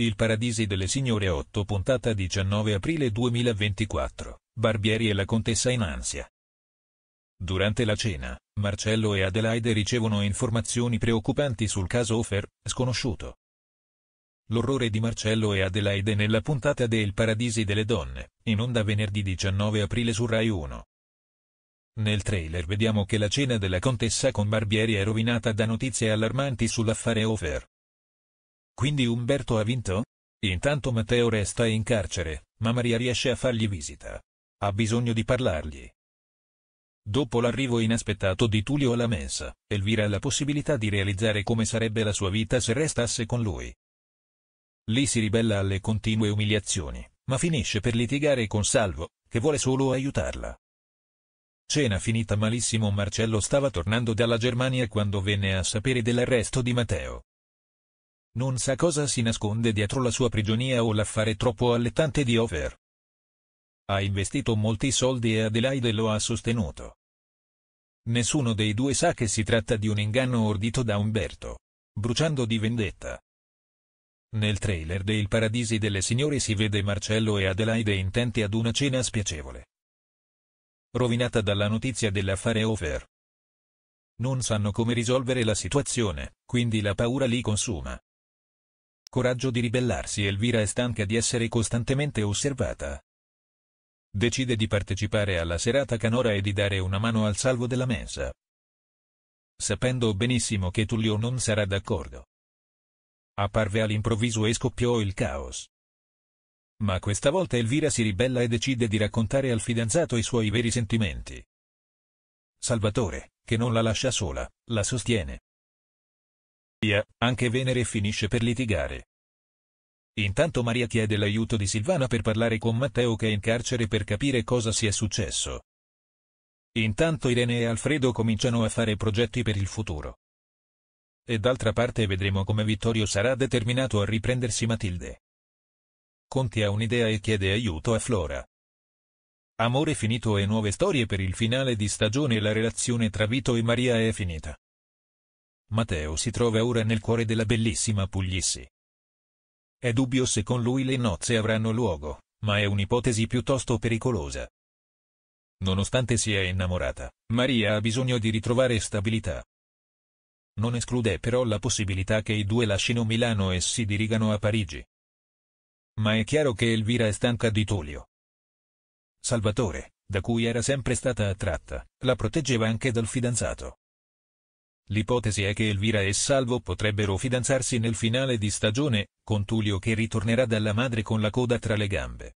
Il Paradisi delle Signore 8 puntata 19 aprile 2024. Barbieri e la contessa in ansia. Durante la cena, Marcello e Adelaide ricevono informazioni preoccupanti sul caso Ofer, sconosciuto. L'orrore di Marcello e Adelaide nella puntata de Il Paradisi delle Donne, in onda venerdì 19 aprile su Rai 1. Nel trailer vediamo che la cena della contessa con Barbieri è rovinata da notizie allarmanti sull'affare Ofer, quindi Umberto ha vinto? Intanto Matteo resta in carcere, ma Maria riesce a fargli visita. Ha bisogno di parlargli. Dopo l'arrivo inaspettato di Tullio alla mensa, Elvira ha la possibilità di realizzare come sarebbe la sua vita se restasse con lui. Lì si ribella alle continue umiliazioni, ma finisce per litigare con Salvo, che vuole solo aiutarla. Cena finita malissimo Marcello stava tornando dalla Germania quando venne a sapere dell'arresto di Matteo. Non sa cosa si nasconde dietro la sua prigionia o l'affare troppo allettante di Over. Ha investito molti soldi e Adelaide lo ha sostenuto. Nessuno dei due sa che si tratta di un inganno ordito da Umberto. Bruciando di vendetta. Nel trailer de Il Paradisi delle Signore si vede Marcello e Adelaide intenti ad una cena spiacevole. Rovinata dalla notizia dell'affare Over. Non sanno come risolvere la situazione, quindi la paura li consuma coraggio di ribellarsi Elvira è stanca di essere costantemente osservata. Decide di partecipare alla serata canora e di dare una mano al salvo della mensa. Sapendo benissimo che Tullio non sarà d'accordo. Apparve all'improvviso e scoppiò il caos. Ma questa volta Elvira si ribella e decide di raccontare al fidanzato i suoi veri sentimenti. Salvatore, che non la lascia sola, la sostiene, Via, anche Venere finisce per litigare. Intanto Maria chiede l'aiuto di Silvana per parlare con Matteo che è in carcere per capire cosa sia successo. Intanto Irene e Alfredo cominciano a fare progetti per il futuro. E d'altra parte vedremo come Vittorio sarà determinato a riprendersi Matilde. Conti ha un'idea e chiede aiuto a Flora. Amore finito e nuove storie per il finale di stagione la relazione tra Vito e Maria è finita. Matteo si trova ora nel cuore della bellissima Puglissi. È dubbio se con lui le nozze avranno luogo, ma è un'ipotesi piuttosto pericolosa. Nonostante sia innamorata, Maria ha bisogno di ritrovare stabilità. Non esclude però la possibilità che i due lascino Milano e si dirigano a Parigi. Ma è chiaro che Elvira è stanca di Tullio. Salvatore, da cui era sempre stata attratta, la proteggeva anche dal fidanzato. L'ipotesi è che Elvira e Salvo potrebbero fidanzarsi nel finale di stagione, con Tullio che ritornerà dalla madre con la coda tra le gambe.